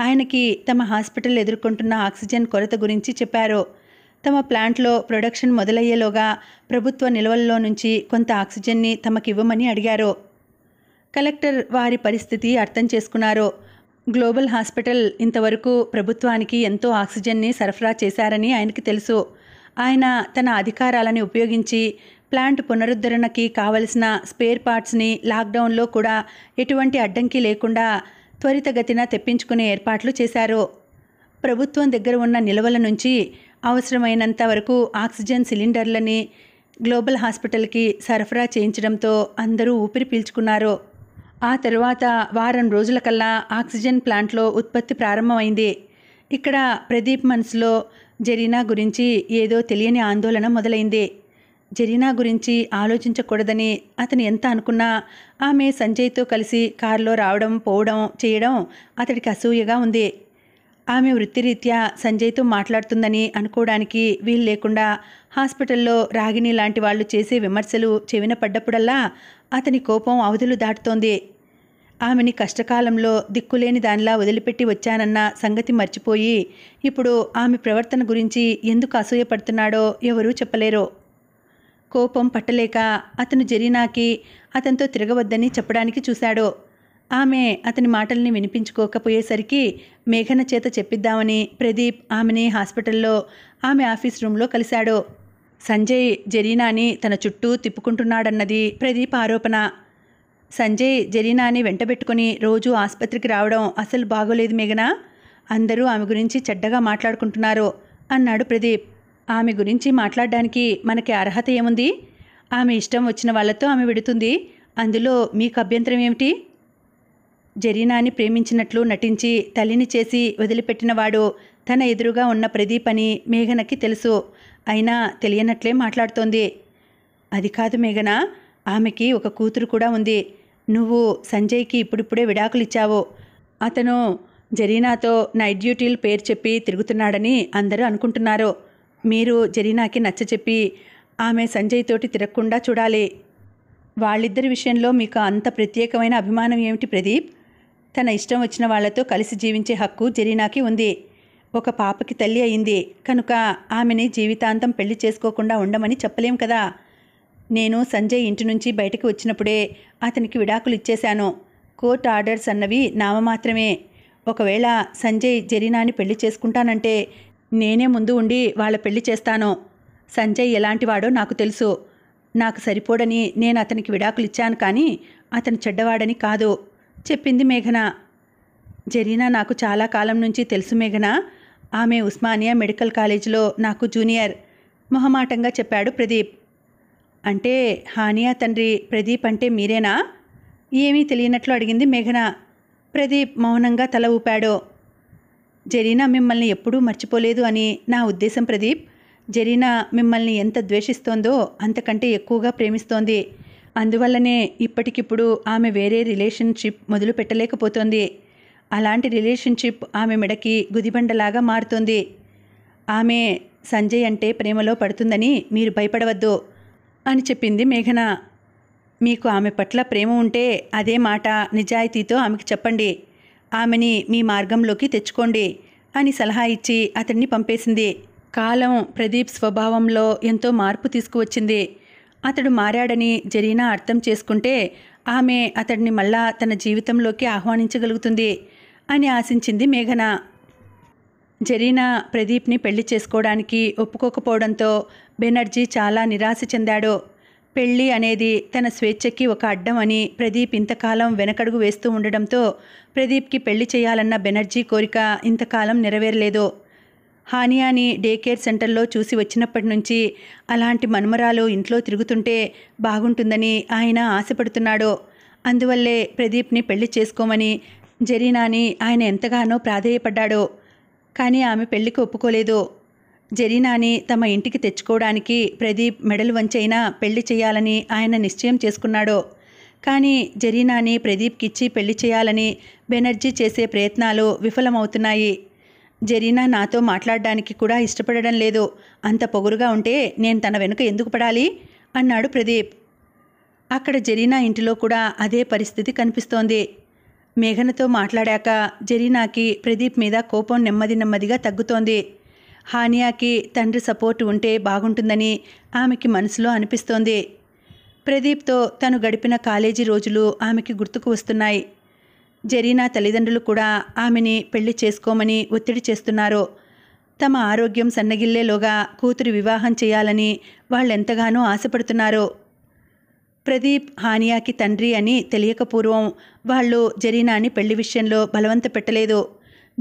ఆయనకి తమ హాస్పిటల్ ఎదుర్కొంటున్న ఆక్సిజన్ కొరత గురించి చెప్పారు తమ ప్లాంట్లో ప్రొడక్షన్ మొదలయ్యేలోగా ప్రభుత్వ నిల్వల్లో నుంచి కొంత ఆక్సిజన్ని తమకివ్వమని అడిగారు కలెక్టర్ వారి పరిస్థితి అర్థం చేసుకున్నారు గ్లోబల్ హాస్పిటల్ ఇంతవరకు ప్రభుత్వానికి ఎంతో ఆక్సిజన్ని సరఫరా చేశారని ఆయనకి తెలుసు ఆయన తన అధికారాలని ఉపయోగించి ప్లాంట్ పునరుద్ధరణకి కావలసిన స్పేర్ పార్ట్స్ని లాక్డౌన్లో కూడా ఎటువంటి అడ్డంకి లేకుండా త్వరితగతిన తెప్పించుకునే ఏర్పాట్లు చేశారు ప్రభుత్వం దగ్గర ఉన్న నిల్వల నుంచి అవసరమైనంత వరకు ఆక్సిజన్ సిలిండర్లని గ్లోబల్ హాస్పిటల్కి సరఫరా చేయించడంతో అందరూ ఊపిరి పీల్చుకున్నారు ఆ తరువాత వారం రోజుల కల్లా ఆక్సిజన్ ప్లాంట్లో ఉత్పత్తి ప్రారంభమైంది ఇక్కడ ప్రదీప్ మనసులో జరీనా గురించి ఏదో తెలియని ఆందోళన మొదలైంది జరీనా గురించి ఆలోచించకూడదని అతను ఎంత అనుకున్నా ఆమె సంజయ్తో కలిసి కారులో రావడం పోవడం చేయడం అతడికి అసూయగా ఉంది ఆమె వృత్తిరీత్యా సంజయ్తో మాట్లాడుతుందని అనుకోవడానికి వీలు లేకుండా హాస్పిటల్లో రాగిణి లాంటి వాళ్ళు చేసే విమర్శలు చెవిన పడ్డప్పుడల్లా అతని కోపం అవధులు దాటుతోంది ఆమెని కష్టకాలంలో దిక్కులేని దానిలా వదిలిపెట్టి వచ్చానన్న సంగతి మర్చిపోయి ఇప్పుడు ఆమె ప్రవర్తన గురించి ఎందుకు అసూయపడుతున్నాడో ఎవరూ చెప్పలేరు కోపం పట్టలేక అతను జరీనాకి అతనితో తిరగవద్దని చెప్పడానికి చూశాడు ఆమె అతని మాటల్ని వినిపించుకోకపోయేసరికి మేఘన చేత చెప్పిద్దామని ప్రదీప్ ఆమెని హాస్పిటల్లో ఆమె ఆఫీస్ రూమ్లో కలిశాడు సంజయ్ జరీనాని తన చుట్టూ తిప్పుకుంటున్నాడన్నది ప్రదీప్ ఆరోపణ సంజయ్ జరీనాని వెంటబెట్టుకుని రోజు ఆసుపత్రికి రావడం అసలు బాగోలేదు మేఘన అందరూ ఆమె గురించి చెడ్డగా మాట్లాడుకుంటున్నారు అన్నాడు ప్రదీప్ ఆమె గురించి మాట్లాడడానికి మనకి అర్హత ఏముంది ఆమె ఇష్టం వచ్చిన వాళ్ళతో ఆమె విడుతుంది అందులో మీకు అభ్యంతరం ఏమిటి జరీనాని ప్రేమించినట్లు నటించి తల్లిని చేసి వదిలిపెట్టినవాడు తన ఎదురుగా ఉన్న ప్రదీప్ అని మేఘనకి తెలుసు అయినా తెలియనట్లే మాట్లాడుతోంది అది కాదు మేఘన ఆమెకి ఒక కూతురు కూడా ఉంది నువ్వు సంజయ్కి ఇప్పుడిప్పుడే విడాకులిచ్చావు అతను జరీనాతో నైట్ డ్యూటీలు పేరు చెప్పి తిరుగుతున్నాడని అందరూ అనుకుంటున్నారు మీరు జరీనాకి నచ్చచెప్పి ఆమె సంజయ్ తోటి తిరగకుండా చూడాలి వాళ్ళిద్దరి విషయంలో మీకు అంత ప్రత్యేకమైన అభిమానం ఏమిటి ప్రదీప్ తన ఇష్టం వచ్చిన వాళ్లతో కలిసి జీవించే హక్కు జరీనాకి ఉంది ఒక పాపకి తల్లి అయింది కనుక ఆమెని జీవితాంతం పెళ్లి చేసుకోకుండా ఉండమని చెప్పలేం కదా నేను సంజయ్ ఇంటి నుంచి బయటకు వచ్చినప్పుడే అతనికి విడాకులు ఇచ్చేశాను కోర్ట్ ఆర్డర్స్ అన్నవి నామమాత్రమే ఒకవేళ సంజయ్ జరీనాని పెళ్లి చేసుకుంటానంటే నేనే ముందు ఉండి వాళ్ళ పెళ్లి చేస్తాను సంజయ్ ఎలాంటివాడో నాకు తెలుసు నాకు సరిపోడని నేను అతనికి విడాకులిచ్చాను కానీ అతను చెడ్డవాడని కాదు చెప్పింది మేఘన జరీనా నాకు చాలా కాలం నుంచి తెలుసు మేఘన ఆమె ఉస్మానియా మెడికల్ కాలేజీలో నాకు జూనియర్ మొహమాటంగా చెప్పాడు ప్రదీప్ అంటే హానియా తండ్రి ప్రదీప్ అంటే మీరేనా ఏమీ తెలియనట్లు అడిగింది మేఘన ప్రదీప్ మౌనంగా తల ఊపాడు జరీనా మిమ్మల్ని ఎప్పుడూ మర్చిపోలేదు అని నా ఉద్దేశం ప్రదీప్ జరీనా మిమ్మల్ని ఎంత ద్వేషిస్తోందో అంతకంటే ఎక్కువగా ప్రేమిస్తోంది అందువల్లనే ఇప్పటికిప్పుడు ఆమె వేరే రిలేషన్షిప్ మొదలు పెట్టలేకపోతుంది అలాంటి రిలేషన్షిప్ ఆమె మెడకి గుదిబండలాగా మారుతుంది ఆమె సంజయ్ అంటే ప్రేమలో పడుతుందని మీరు భయపడవద్దు అని చెప్పింది మేఘన మీకు ఆమె పట్ల ప్రేమ ఉంటే అదే మాట నిజాయితీతో ఆమెకు చెప్పండి ఆమెని మీ మార్గంలోకి తెచ్చుకోండి అని సలహా ఇచ్చి అతన్ని పంపేసింది కాలం ప్రదీప్ స్వభావంలో ఎంతో మార్పు తీసుకువచ్చింది అతడు మారాడని జరీనా అర్థం చేసుకుంటే ఆమె అతడిని మళ్ళా తన జీవితంలోకి ఆహ్వానించగలుగుతుంది అని ఆశించింది మేఘన జరీనా ప్రదీప్ని పెళ్లి చేసుకోవడానికి ఒప్పుకోకపోవడంతో బెనర్జీ చాలా నిరాశ చెందాడు పెళ్ళి అనేది తన స్వేచ్ఛకి ఒక అడ్డం అని ప్రదీప్ ఇంతకాలం వెనకడుగు వేస్తూ ఉండడంతో ప్రదీప్కి పెళ్లి చేయాలన్న బెనర్జీ కోరిక ఇంతకాలం నెరవేరలేదు హానియాని డే కేర్ సెంటర్లో చూసి వచ్చినప్పటి నుంచి అలాంటి మనుమరాలు ఇంట్లో తిరుగుతుంటే బాగుంటుందని ఆయన ఆశపడుతున్నాడు అందువల్లే ప్రదీప్ని పెళ్లి చేసుకోమని జరీనాని ఆయన ఎంతగానో ప్రాధేయపడ్డాడు కానీ ఆమె పెళ్లికి ఒప్పుకోలేదు జరీనాని తమ ఇంటికి తెచ్చుకోవడానికి ప్రదీప్ మెడలు వంచైనా పెళ్లి చేయాలని ఆయన నిశ్చయం చేసుకున్నాడో కానీ జరీనాని ప్రదీప్కిచ్చి పెళ్లి చేయాలని బెనర్జీ చేసే ప్రయత్నాలు విఫలమవుతున్నాయి జరీనా నాతో మాట్లాడడానికి కూడా ఇష్టపడడం లేదు అంత పొగురుగా ఉంటే నేను తన వెనుక ఎందుకు పడాలి అన్నాడు ప్రదీప్ అక్కడ జరీనా ఇంటిలో కూడా అదే పరిస్థితి కనిపిస్తోంది మేఘనతో మాట్లాడాక జరీనాకి ప్రదీప్ మీద కోపం నెమ్మది నెమ్మదిగా తగ్గుతోంది హానియాకి తండ్రి సపోర్ట్ ఉంటే బాగుంటుందని ఆమెకి మనసులో అనిపిస్తోంది ప్రదీప్తో తను గడిపిన కాలేజీ రోజులు ఆమెకి గుర్తుకు వస్తున్నాయి జరీనా తల్లిదండ్రులు కూడా ఆమెని పెళ్లి చేసుకోమని ఒత్తిడి చేస్తున్నారు తమ ఆరోగ్యం సన్నగిల్లేలోగా కూతురు వివాహం చేయాలని వాళ్ళెంతగానో ఆశపడుతున్నారు ప్రదీప్ హానియాకి తండ్రి అని తెలియకపూర్వం వాళ్ళు జరీనాని పెళ్లి విషయంలో బలవంత పెట్టలేదు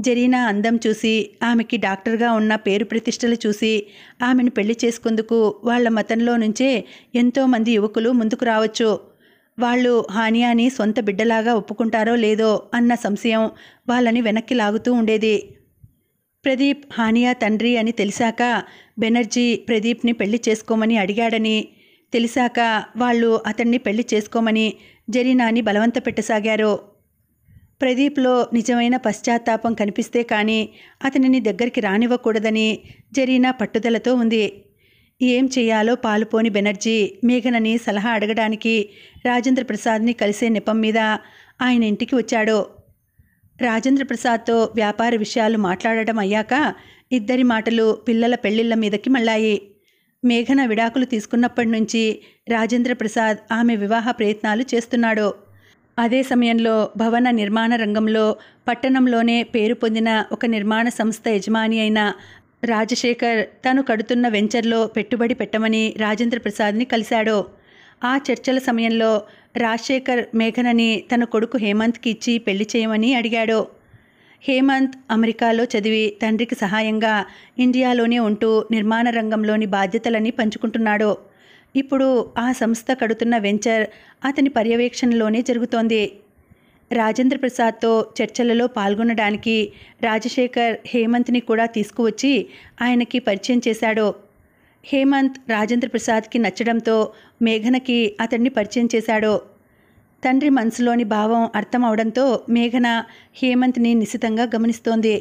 జరీనా అందం చూసి ఆమెకి డాక్టర్గా ఉన్న పేరు ప్రతిష్టలు చూసి ఆమెను పెళ్లి చేసుకుందుకు వాళ్ల మతంలో నుంచే ఎంతోమంది యువకులు ముందుకు రావచ్చు వాళ్ళు హానియాని సొంత బిడ్డలాగా ఒప్పుకుంటారో లేదో అన్న సంశయం వాళ్ళని వెనక్కి లాగుతూ ఉండేది ప్రదీప్ హానియా తండ్రి అని తెలిసాక బెనర్జీ ప్రదీప్ని పెళ్లి చేసుకోమని అడిగాడని తెలిసాక వాళ్ళు అతన్ని పెళ్లి చేసుకోమని జరీనాని బలవంత పెట్టసాగారు ప్రదీప్లో నిజమైన పశ్చాత్తాపం కనిపిస్తే కానీ అతనిని దగ్గరికి రానివ్వకూడదని జరీనా పట్టుదలతో ఉంది ఏం చేయాలో పాలుపోని బెనర్జీ మేఘనని సలహా అడగడానికి రాజేంద్ర ప్రసాద్ని కలిసే నెపం మీద ఆయన ఇంటికి వచ్చాడు రాజేంద్ర ప్రసాద్తో వ్యాపార విషయాలు మాట్లాడటం అయ్యాక ఇద్దరి మాటలు పిల్లల పెళ్లిళ్ల మీదకి మళ్ళాయి మేఘన విడాకులు తీసుకున్నప్పటి నుంచి రాజేంద్ర ప్రసాద్ ఆమె వివాహ ప్రయత్నాలు చేస్తున్నాడు అదే సమయంలో భవన నిర్మాణ రంగంలో పట్టణంలోనే పేరు పొందిన ఒక నిర్మాణ సంస్థ యజమాని అయిన రాజశేఖర్ తను కడుతున్న వెంచర్లో పెట్టుబడి పెట్టమని రాజేంద్ర ప్రసాద్ని కలిశాడు ఆ చర్చల సమయంలో రాజశేఖర్ మేఘనని తన కొడుకు హేమంత్కి ఇచ్చి పెళ్లి చేయమని అడిగాడు హేమంత్ అమెరికాలో చదివి తండ్రికి సహాయంగా ఇండియాలోనే ఉంటూ నిర్మాణ రంగంలోని బాధ్యతలని పంచుకుంటున్నాడు ఇప్పుడు ఆ సంస్థ కడుతున్న వెంచర్ అతని పర్యవేక్షణలోనే జరుగుతోంది రాజేంద్ర ప్రసాద్తో చర్చలలో పాల్గొనడానికి రాజశేఖర్ హేమంత్ని కూడా తీసుకువచ్చి ఆయనకి పరిచయం చేశాడు హేమంత్ రాజేంద్ర ప్రసాద్కి నచ్చడంతో మేఘనకి అతన్ని పరిచయం చేశాడు తండ్రి మనసులోని భావం అర్థం అవడంతో మేఘన హేమంత్ని నిశితంగా గమనిస్తోంది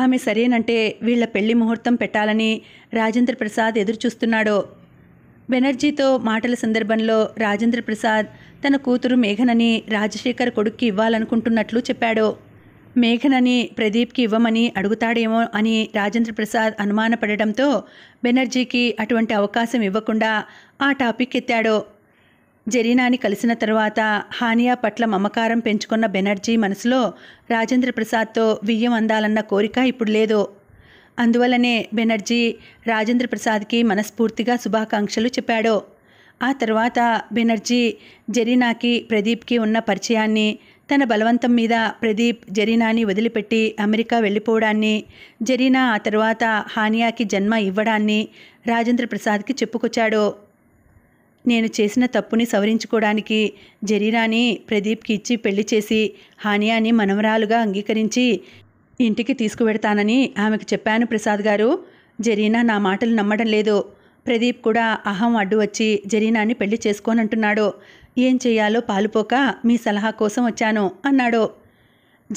ఆమె సరేనంటే వీళ్ల పెళ్లి ముహూర్తం పెట్టాలని రాజేంద్ర ప్రసాద్ ఎదురుచూస్తున్నాడు బెనర్జీతో మాటల సందర్భంలో రాజేంద్ర ప్రసాద్ తన కూతురు మేఘనని రాజశేఖర్ కొడుక్కి ఇవ్వాలనుకుంటున్నట్లు చెప్పాడు మేఘనని ప్రదీప్కి ఇవ్వమని అడుగుతాడేమో అని రాజేంద్ర ప్రసాద్ అనుమానపడడంతో బెనర్జీకి అటువంటి అవకాశం ఇవ్వకుండా ఆ టాపిక్ ఎత్తాడు జరీనాని కలిసిన తర్వాత హానియా పట్ల మమకారం పెంచుకున్న బెనర్జీ మనసులో రాజేంద్ర ప్రసాద్తో వియ్యం అందాలన్న కోరిక ఇప్పుడు లేదు అందువలనే బెనర్జీ రాజేంద్ర ప్రసాద్కి మనస్ఫూర్తిగా శుభాకాంక్షలు చెప్పాడు ఆ తర్వాత బెనర్జీ జరీనాకి ప్రదీప్కి ఉన్న పరిచయాన్ని తన బలవంతం మీద ప్రదీప్ జరీనాని వదిలిపెట్టి అమెరికా వెళ్ళిపోవడాన్ని జరీనా ఆ తర్వాత హానియాకి జన్మ ఇవ్వడాన్ని రాజేంద్ర ప్రసాద్కి చెప్పుకొచ్చాడు నేను చేసిన తప్పుని సవరించుకోవడానికి జరీనాని ప్రదీప్కి ఇచ్చి పెళ్లి చేసి హానియాని మనవరాలుగా అంగీకరించి ఇంటికి తీసుకువెడతానని ఆమెకు చెప్పాను ప్రసాద్ గారు జరీనా నా మాటలు నమ్మడం లేదు ప్రదీప్ కూడా అహం అడ్డు వచ్చి జరీనాని పెళ్లి చేసుకోనంటున్నాడు ఏం చేయాలో పాలుపోక మీ సలహా కోసం వచ్చాను అన్నాడు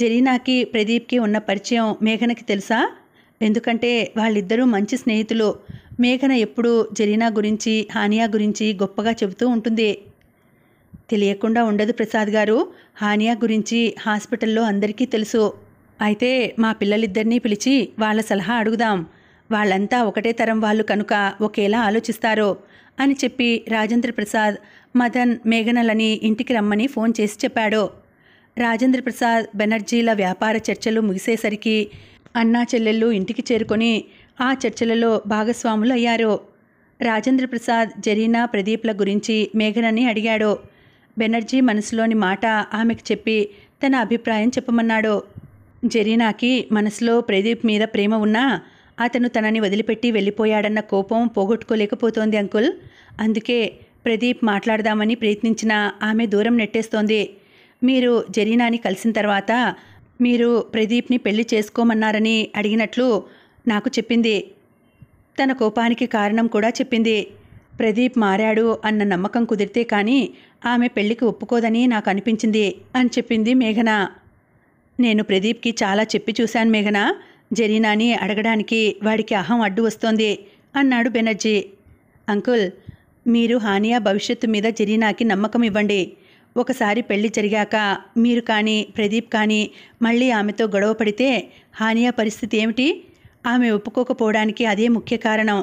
జరీనాకి ప్రదీప్కి ఉన్న పరిచయం మేఘనకి తెలుసా ఎందుకంటే వాళ్ళిద్దరూ మంచి స్నేహితులు మేఘన ఎప్పుడూ జరీనా గురించి హానియా గురించి గొప్పగా చెబుతూ ఉంటుంది తెలియకుండా ఉండదు ప్రసాద్ గారు హానియా గురించి హాస్పిటల్లో అందరికీ తెలుసు అయితే మా పిల్లలిద్దరినీ పిలిచి వాళ్ళ సలహా అడుగుదాం వాళ్ళంతా ఒకటే తరం వాళ్ళు కనుక ఒకేలా ఆలోచిస్తారో అని చెప్పి రాజేంద్ర ప్రసాద్ మదన్ మేఘనలని ఇంటికి రమ్మని ఫోన్ చేసి చెప్పాడు రాజేంద్ర ప్రసాద్ బెనర్జీల వ్యాపార చర్చలు ముగిసేసరికి అన్నా చెల్లెళ్ళు ఇంటికి చేరుకొని ఆ చర్చలలో భాగస్వాములు అయ్యారు రాజేంద్ర ప్రసాద్ జరీనా ప్రదీప్ల గురించి మేఘనని అడిగాడు బెనర్జీ మనసులోని మాట ఆమెకు చెప్పి తన అభిప్రాయం చెప్పమన్నాడు జరీనాకి మనసులో ప్రదీప్ మీద ప్రేమ ఉన్నా అతను తనని వదిలిపెట్టి వెళ్ళిపోయాడన్న కోపం పోగొట్టుకోలేకపోతోంది అంకుల్ అందుకే ప్రదీప్ మాట్లాడదామని ప్రయత్నించినా ఆమె దూరం నెట్టేస్తోంది మీరు జరీనాని కలిసిన తర్వాత మీరు ప్రదీప్ని పెళ్లి చేసుకోమన్నారని అడిగినట్లు నాకు చెప్పింది తన కోపానికి కారణం కూడా చెప్పింది ప్రదీప్ మారాడు అన్న నమ్మకం కుదిరితే కానీ ఆమె పెళ్లికి ఒప్పుకోదని నాకు అనిపించింది అని చెప్పింది మేఘన నేను ప్రదీప్కి చాలా చెప్పి చూశాను మేఘనా జరీనాని అడగడానికి వాడికి అహం అడ్డు వస్తోంది అన్నాడు బెనర్జీ అంకుల్ మీరు హానియా భవిష్యత్తు మీద జరీనాకి నమ్మకం ఇవ్వండి ఒకసారి పెళ్లి జరిగాక మీరు కానీ ప్రదీప్ కానీ మళ్ళీ ఆమెతో గొడవ పడితే హానియా పరిస్థితి ఏమిటి ఆమె ఒప్పుకోకపోవడానికి అదే ముఖ్య కారణం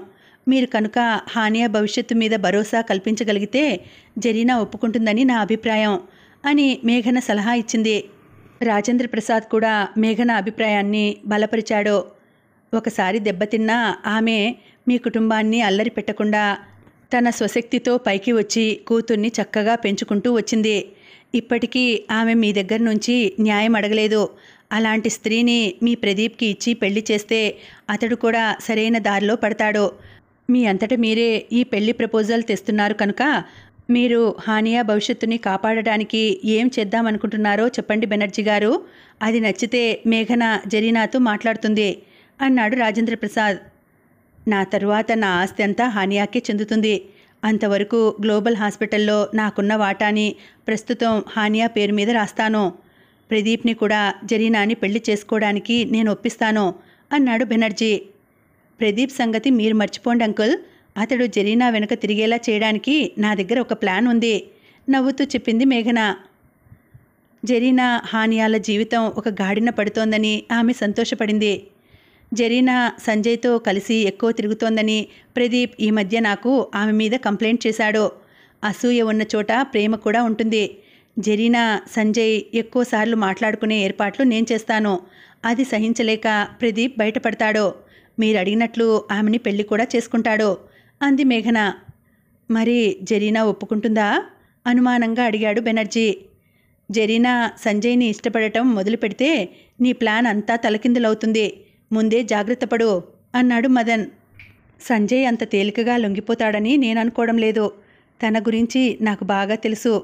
మీరు కనుక హానియా భవిష్యత్తు మీద భరోసా కల్పించగలిగితే జరీనా ఒప్పుకుంటుందని నా అభిప్రాయం అని మేఘన సలహా ఇచ్చింది రాజేంద్ర ప్రసాద్ కూడా మేఘన అభిప్రాయాన్ని బలపరిచాడో ఒకసారి దెబ్బతిన్నా ఆమె మీ కుటుంబాన్ని అల్లరి పెట్టకుండా తన స్వశక్తితో పైకి వచ్చి కూతుర్ని చక్కగా పెంచుకుంటూ వచ్చింది ఇప్పటికీ ఆమె మీ దగ్గర నుంచి న్యాయం అడగలేదు అలాంటి స్త్రీని మీ ప్రదీప్కి ఇచ్చి పెళ్లి చేస్తే అతడు కూడా సరైన దారిలో పడతాడు మీ అంతట మీరే ఈ పెళ్లి ప్రపోజల్ తెస్తున్నారు కనుక మీరు హానియా భవిష్యత్తుని కాపాడడానికి ఏం చేద్దామనుకుంటున్నారో చెప్పండి బెనర్జీ గారు అది నచ్చితే మేఘన జరీనాతో మాట్లాడుతుంది అన్నాడు రాజేంద్ర ప్రసాద్ నా తరువాత నా ఆస్తి అంతా హానియాకే చెందుతుంది అంతవరకు గ్లోబల్ హాస్పిటల్లో నాకున్న వాటాని ప్రస్తుతం హానియా పేరు మీద రాస్తాను ప్రదీప్ని కూడా జరీనాని పెళ్లి చేసుకోవడానికి నేను ఒప్పిస్తాను అన్నాడు బెనర్జీ ప్రదీప్ సంగతి మీరు మర్చిపోండి అంకుల్ అతడు జరీనా వెనుక తిరిగేలా చేయడానికి నా దగ్గర ఒక ప్లాన్ ఉంది నవ్వుతూ చెప్పింది మేఘన జరీనా హానియాల జీవితం ఒక గాడిన పడుతోందని ఆమె సంతోషపడింది జరీనా సంజయ్తో కలిసి ఎక్కువ తిరుగుతోందని ప్రదీప్ ఈ మధ్య నాకు ఆమె మీద కంప్లైంట్ చేశాడు అసూయ ఉన్న చోట ప్రేమ కూడా ఉంటుంది జరీనా సంజయ్ ఎక్కువసార్లు మాట్లాడుకునే ఏర్పాట్లు నేను చేస్తాను అది సహించలేక ప్రదీప్ బయటపడతాడు మీరు అడిగినట్లు ఆమెని పెళ్లి కూడా చేసుకుంటాడు అంది మేఘన మరి జరీనా ఒప్పుకుంటుందా అనుమానంగా అడిగాడు బెనర్జీ జరీనా సంజయ్ని ఇష్టపడటం మొదలు పెడితే నీ ప్లాన్ అంతా తలకిందులవుతుంది ముందే జాగ్రత్త పడు అన్నాడు మదన్ సంజయ్ అంత తేలికగా లొంగిపోతాడని నేను అనుకోవడం లేదు తన గురించి నాకు బాగా తెలుసు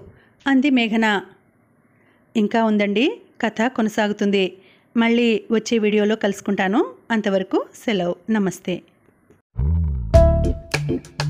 అంది మేఘన ఇంకా ఉందండి కథ కొనసాగుతుంది మళ్ళీ వచ్చే వీడియోలో కలుసుకుంటాను అంతవరకు సెలవు నమస్తే Thank you.